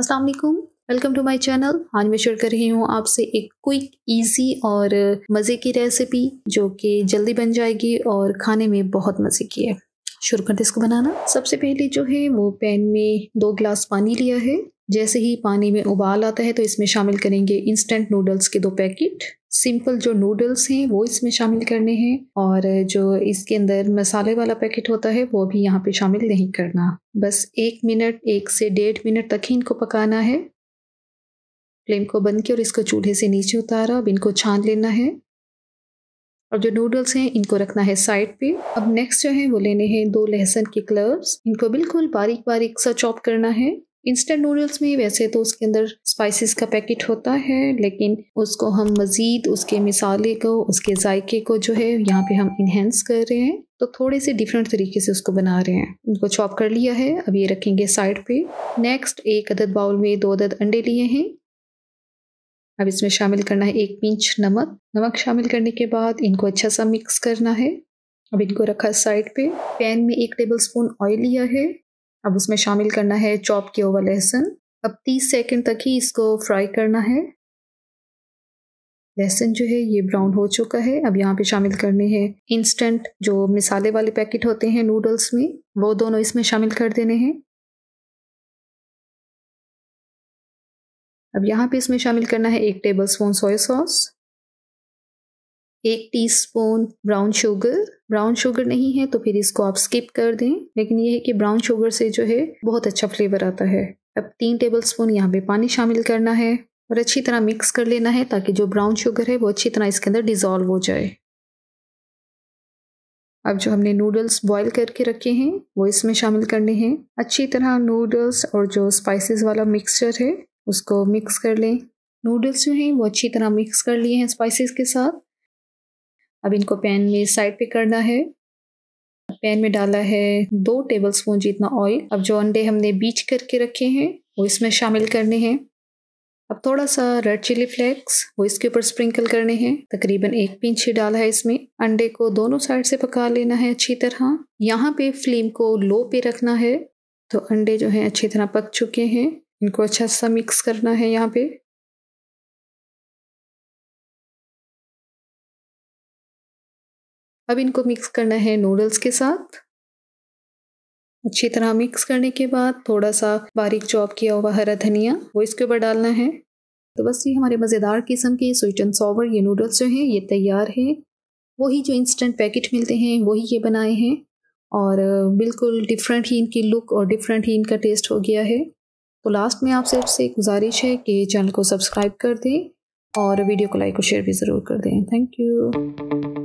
अस्सलाम वालेकुम welcome to my channel आज मैं शेयर कर रही हूँ आपसे एक क्विक इजी और मज़े की रेसिपी जो कि जल्दी बन जाएगी और खाने में बहुत मज़े की है शुरू करते इसको बनाना सबसे पहले जो है वो पैन में दो गिलास पानी लिया है जैसे ही पानी में उबाल आता है तो इसमें शामिल करेंगे इंस्टेंट नूडल्स के दो पैकेट सिंपल जो नूडल्स हैं वो इसमें शामिल करने हैं और जो इसके अंदर मसाले वाला पैकेट होता है वो भी यहाँ पे शामिल नहीं करना बस एक मिनट एक से डेढ़ मिनट तक ही इनको पकाना है फ्लेम को बंद किया और इसको चूल्हे से नीचे उतारा अब इनको छान लेना है और जो नूडल्स हैं इनको रखना है साइड पे अब नेक्स्ट जो है वो लेने हैं दो लहसुन के क्लब्स इनको बिल्कुल बारीक बारीक सा चॉप करना है इंस्टेंट नूडल्स में वैसे तो उसके अंदर स्पाइसेस का पैकेट होता है लेकिन उसको हम मज़ीद उसके मिसाले को उसके जायके को जो है यहाँ पे हम इन्हेंस कर रहे हैं तो थोड़े से डिफरेंट तरीके से उसको बना रहे हैं उनको चॉप कर लिया है अब ये रखेंगे साइड पे नेक्स्ट एक अदद बाउल में दो अदद अंडे लिए हैं अब इसमें शामिल करना है एक पिंच नमक नमक शामिल करने के बाद इनको अच्छा सा मिक्स करना है अब इनको रखा साइड पे पैन में एक टेबल स्पून ऑयल लिया है अब उसमें शामिल करना है चॉप किया हुआ लहसुन अब 30 सेकंड तक ही इसको फ्राई करना है लहसुन जो है ये ब्राउन हो चुका है अब यहाँ पे शामिल करने हैं इंस्टेंट जो मिसाले वाले पैकेट होते हैं नूडल्स में वो दोनों इसमें शामिल कर देने हैं अब यहाँ पे इसमें शामिल करना है एक टेबल स्पून सोया सॉस एक teaspoon brown sugar brown sugar नहीं है तो फिर इसको आप स्किप कर दें लेकिन ये है कि ब्राउन शुगर से जो है बहुत अच्छा फ्लेवर आता है अब तीन टेबल स्पून यहाँ पे पानी शामिल करना है और अच्छी तरह मिक्स कर लेना है ताकि जो ब्राउन शुगर है वो अच्छी तरह इसके अंदर डिज़ोल्व हो जाए अब जो हमने नूडल्स बॉईल करके रखे हैं वो इसमें शामिल करने हैं अच्छी तरह नूडल्स और जो स्पाइसेस वाला मिक्सचर है उसको मिक्स कर लें नूडल्स जो हैं वो अच्छी तरह मिक्स कर लिए हैं स्पाइसेस के साथ अब इनको पैन में साइड पे करना है पैन में डाला है दो टेबल स्पून जितना ऑयल अब जो अंडे हमने बीच करके रखे हैं वो इसमें शामिल करने हैं अब थोड़ा सा रेड चिली फ्लेक्स वो इसके ऊपर स्प्रिंकल करने हैं तकरीबन एक पिंच ही डाला है इसमें अंडे को दोनों साइड से पका लेना है अच्छी तरह यहाँ पे फ्लेम को लो पे रखना है तो अंडे जो हैं अच्छी तरह पक चुके हैं इनको अच्छा सा मिक्स करना है यहाँ पे अब इनको मिक्स करना है नूडल्स के साथ अच्छी तरह मिक्स करने के बाद थोड़ा सा बारीक चॉप किया हुआ हरा धनिया वो इसके ऊपर डालना है तो बस ये हमारे मज़ेदार किस्म के स्वीट एंड सॉवर ये नूडल्स जो हैं ये तैयार हैं वही जो इंस्टेंट पैकेट मिलते हैं वही ये बनाए हैं और बिल्कुल डिफरेंट ही इनकी लुक और डिफरेंट ही इनका टेस्ट हो गया है तो लास्ट में आप सबसे एक गुजारिश है कि चैनल को सब्सक्राइब कर दें और वीडियो को लाइक और शेयर भी ज़रूर कर दें थैंक यू